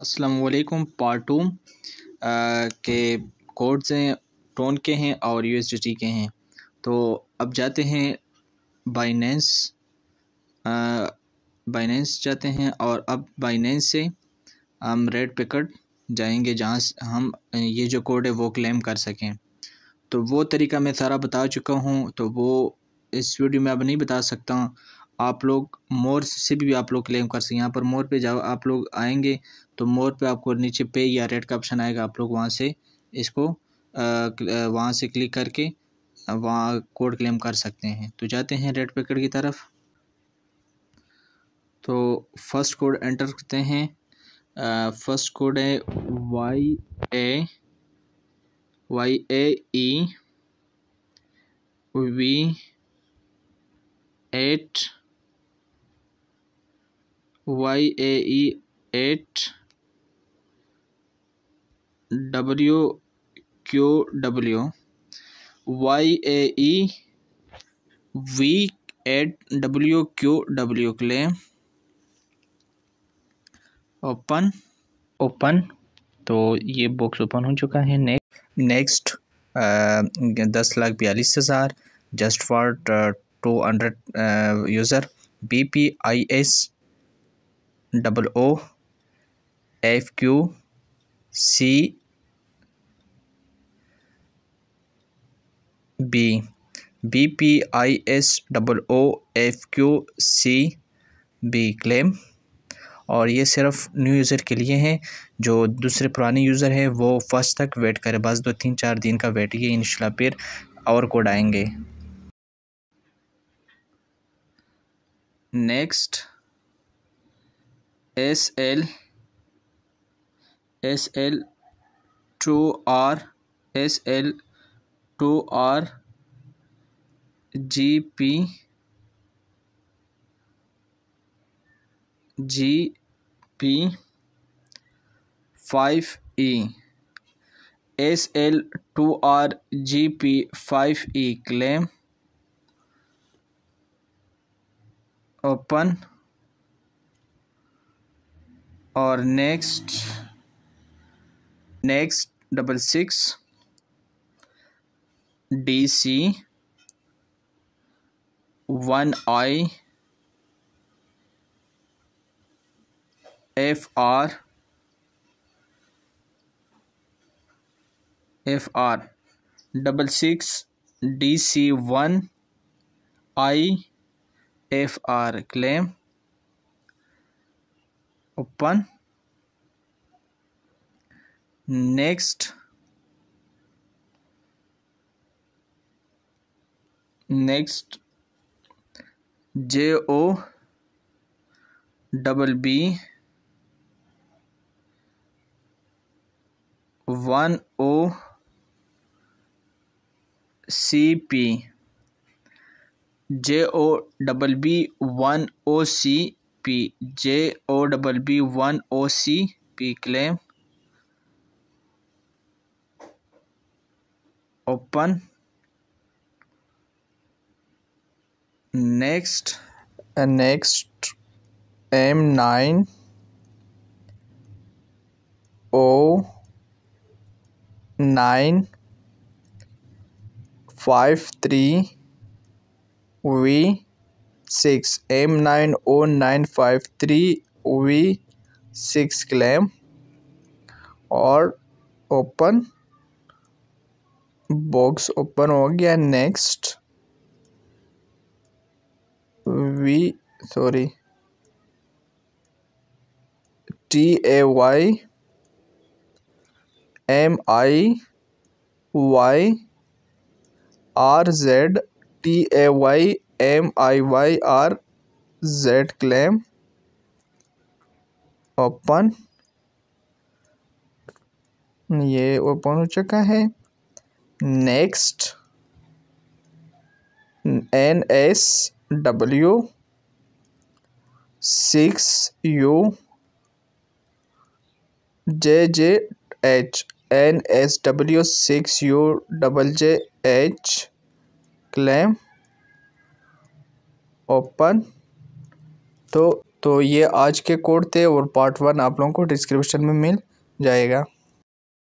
Aslam part two के codes हैं टोन के हैं और यू के हैं तो अब जाते हैं बाइनेंस बाइनेंस uh, जाते हैं और अब बाइनेंस से हम रेड पिकट जाएंगे जहाँ हम ये जो कोड है वो क्लेम कर सकें तो वो तरीका मैं सारा बता चुका हूँ तो वो इस वीडियो में अब नहीं बता सकता आप लोग मोर से भी आप लोग क्लेम कर सकते हैं यहाँ पर मोर पे जाओ आप लोग आएंगे तो मोर पे आपको नीचे पे या रेड का ऑप्शन आएगा आप लोग वहाँ से इसको वहाँ से क्लिक करके वहाँ कोड क्लेम कर सकते हैं तो जाते हैं रेड पैकेट की तरफ तो फर्स्ट कोड एंटर करते हैं फर्स्ट कोड है Y A Y A E V eight Y A E eight W Q W Y A E V eight W Q W के लिए ओपन ओपन तो ये बॉक्स ओपन हो चुका है नेक्स्ट नेक्स्ट uh, दस लाख बयालीस हज़ार just for two hundred user B P I S double O F Q C B B P I S double O F Q C B claim और ये सिर्फ new user के लिए हैं जो दूसरे पुराने यूज़र हैं वो फर्स्ट तक वेट करें बस दो तीन चार दिन का वेट ये इन फिर और कोड आएंगे next S L S L two R S L two R G P G P five E S L two R G P five E claim open और next next double six D C one I F R F R double six D C one I F R claim open next next J O double B one O C P J O double B one O C P J O double B one O C P claim open next next M nine O nine five three V six M nine O nine five three V six claim और open box open हो गया next V sorry T A Y M I Y R Z T A Y M I Y R Z claim open ये open हो चुका है next N S W six U जे जे H N S W six U double J H claim open तो तो ये आज के code थे और पार्ट वन आप लोगों को डिस्क्रिप्शन में मिल जाएगा